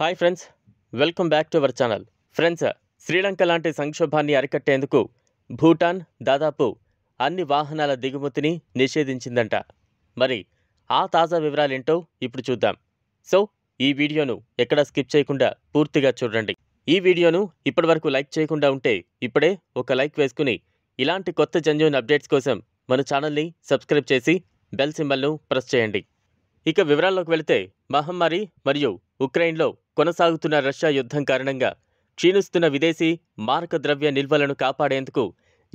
hi friends welcome back to our channel friends Sri Lanka లాంటి సంక్షోభాన్ని అరికట్టేందుకు భూటాన్ దాదాపు అన్ని వాహనాల దిగుమతిని నిషేధించిందంట మరి ఆ తాజా వివరాలేంటో ఇప్పుడు చూద్దాం సో ఈ వీడియోను ఎక్కడ స్కిప్ చేయకుండా పూర్తిగా చూడండి ఈ వీడియోను ఇప్పటివరకు లైక్ చేయకుండా ఉంటే ఇప్పుడే ఒక లైక్ వేసుకుని ఇలాంటి కొత్త జన్యూన్ అప్డేట్స్ కోసం మన ఛానల్ని సబ్స్క్రైబ్ చేసి బెల్ సింబల్ను ప్రెస్ చేయండి ఇక వివరాల్లోకి వెళితే మహమ్మారి మరియు ఉక్రెయిన్లో కొనసాగుతున్న రష్యా యుద్ధం కారణంగా క్షీణిస్తున్న విదేశీ మారకద్రవ్య నిల్వలను కాపాడేందుకు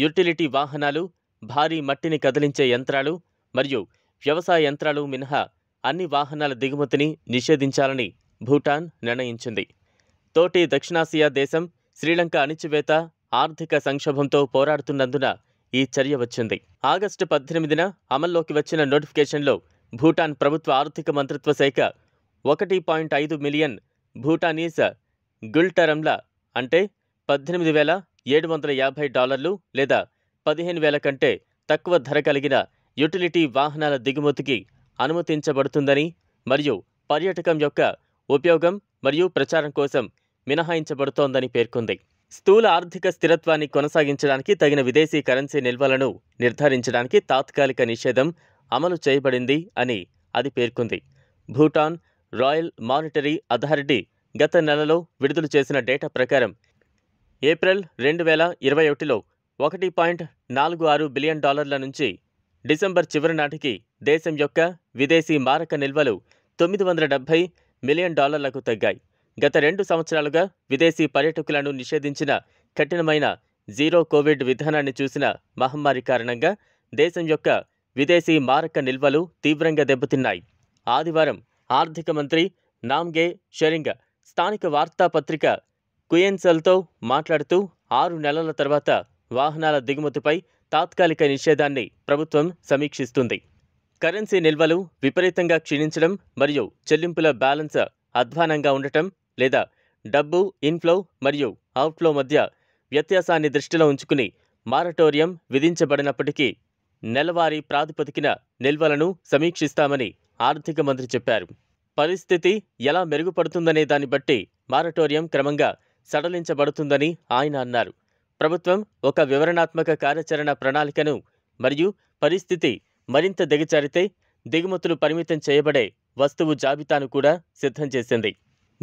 యుటిలిటీ వాహనాలు భారీ మట్టిని కదిలించే యంత్రాలు మరియు వ్యవసాయ యంత్రాలు మినహా అన్ని వాహనాల దిగుమతిని నిషేధించాలని భూటాన్ నిర్ణయించింది తోటి దక్షిణాసియా దేశం శ్రీలంక అణిచివేత ఆర్థిక సంక్షోభంతో పోరాడుతున్నందున ఈ చర్య వచ్చింది ఆగస్టు పద్దెనిమిదిన అమల్లోకి వచ్చిన నోటిఫికేషన్లో భూటాన్ ప్రభుత్వ ఆర్థిక మంత్రిత్వ శాఖ ఒకటి పాయింట్ ఐదు మిలియన్ భూటానీస్ గుల్టరమ్ల అంటే పద్దెనిమిది వేల ఏడు వందల యాభై డాలర్లు లేదా పదిహేను వేల కంటే తక్కువ ధర కలిగిన యుటిలిటీ వాహనాల దిగుమతికి అనుమతించబడుతుందని మరియు పర్యాటకం యొక్క ఉపయోగం మరియు ప్రచారం కోసం మినహాయించబడుతోందని పేర్కొంది స్థూల ఆర్థిక స్థిరత్వాన్ని కొనసాగించడానికి తగిన విదేశీ కరెన్సీ నిల్వలను నిర్ధారించడానికి తాత్కాలిక నిషేధం అమలు చేయబడింది అని అది పేర్కొంది భూటాన్ రాయల్ మానిటరీ అథారిటీ గత నెలలో విడుదల చేసిన డేటా ప్రకారం ఏప్రిల్ రెండు వేల ఇరవై ఒకటిలో ఒకటి పాయింట్ నాలుగు ఆరు బిలియన్ డాలర్ల నుంచి డిసెంబర్ చివరి నాటికి దేశం యొక్క విదేశీ మారక నిల్వలు తొమ్మిది వందల డెబ్బై మిలియన్ డాలర్లకు తగ్గాయి గత రెండు సంవత్సరాలుగా విదేశీ పర్యటకులను నిషేధించిన కఠినమైన జీరో కోవిడ్ విధానాన్ని చూసిన మహమ్మారి కారణంగా దేశం యొక్క విదేశీ మారక నిల్వలు తీవ్రంగా దెబ్బతిన్నాయి ఆదివారం ఆర్థిక మంత్రి నామ్గే షెరింగ్ స్థానిక వార్తాపత్రిక కుయెన్సల్తో మాట్లాడుతూ ఆరు నెలల తర్వాత వాహనాల దిగుమతిపై తాత్కాలిక నిషేధాన్ని ప్రభుత్వం సమీక్షిస్తుంది కరెన్సీ నిల్వలు విపరీతంగా క్షీణించడం మరియు చెల్లింపుల బ్యాలెన్స్ అధ్వానంగా ఉండటం లేదా డబ్బు ఇన్ఫ్లో మరియు అవుట్ఫ్లో మధ్య వ్యత్యాసాన్ని దృష్టిలో ఉంచుకుని మారటోరియం విధించబడినప్పటికీ నెలవారీ ప్రాతిపదికన నిల్వలను సమీక్షిస్తామని ఆర్థిక మంత్రి చెప్పారు పరిస్థితి ఎలా మెరుగుపడుతుందనే దాన్ని బట్టి మారటోరియం క్రమంగా సడలించబడుతుందని ఆయన అన్నారు ప్రభుత్వం ఒక వివరణాత్మక కార్యాచరణ ప్రణాళికను మరియు పరిస్థితి మరింత దిగజారితే దిగుమతులు పరిమితం చేయబడే వస్తువు జాబితాను కూడా సిద్ధం చేసింది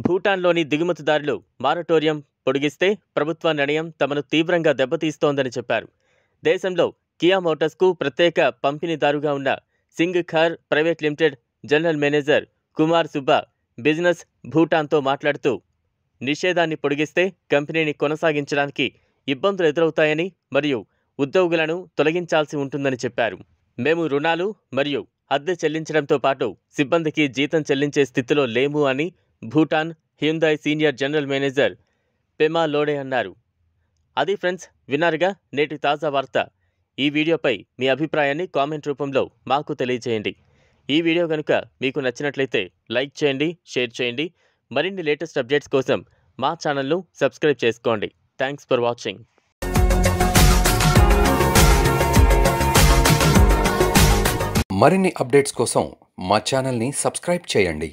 భూటాన్లోని దిగుమతిదారులు మారటోరియం పొడిగిస్తే ప్రభుత్వ నిర్ణయం తమను తీవ్రంగా దెబ్బతీస్తోందని చెప్పారు దేశంలో కియా మోటార్స్కు ప్రత్యేక పంపిణీదారుగా ఉన్న Singh Khar private limited general manager Kumar Subba business భూటాన్తో మాట్లాడుతూ నిషేధాన్ని పొడిగిస్తే కంపెనీని కొనసాగించడానికి ఇబ్బందులు ఎదురవుతాయని మరియు ఉద్యోగులను తొలగించాల్సి ఉంటుందని చెప్పారు మేము రుణాలు మరియు అద్దె చెల్లించడంతో పాటు సిబ్బందికి జీతం చెల్లించే స్థితిలో లేము అని Bhutan Hyundai senior general manager Pema Lode అన్నారు అది ఫ్రెండ్స్ విన్నారుగా నేటి తాజా వార్త ఈ వీడియోపై మీ అభిప్రాయాన్ని కామెంట్ రూపంలో మాకు తెలియజేయండి ఈ వీడియో కనుక మీకు నచ్చినట్లయితే లైక్ చేయండి షేర్ చేయండి మరిన్ని లేటెస్ట్ అప్డేట్స్ కోసం మా ఛానల్ను సబ్స్క్రైబ్ చేసుకోండి థ్యాంక్స్ ఫర్ వాచింగ్ మరిన్ని అప్డేట్స్ కోసం మా ఛానల్ని సబ్స్క్రైబ్ చేయండి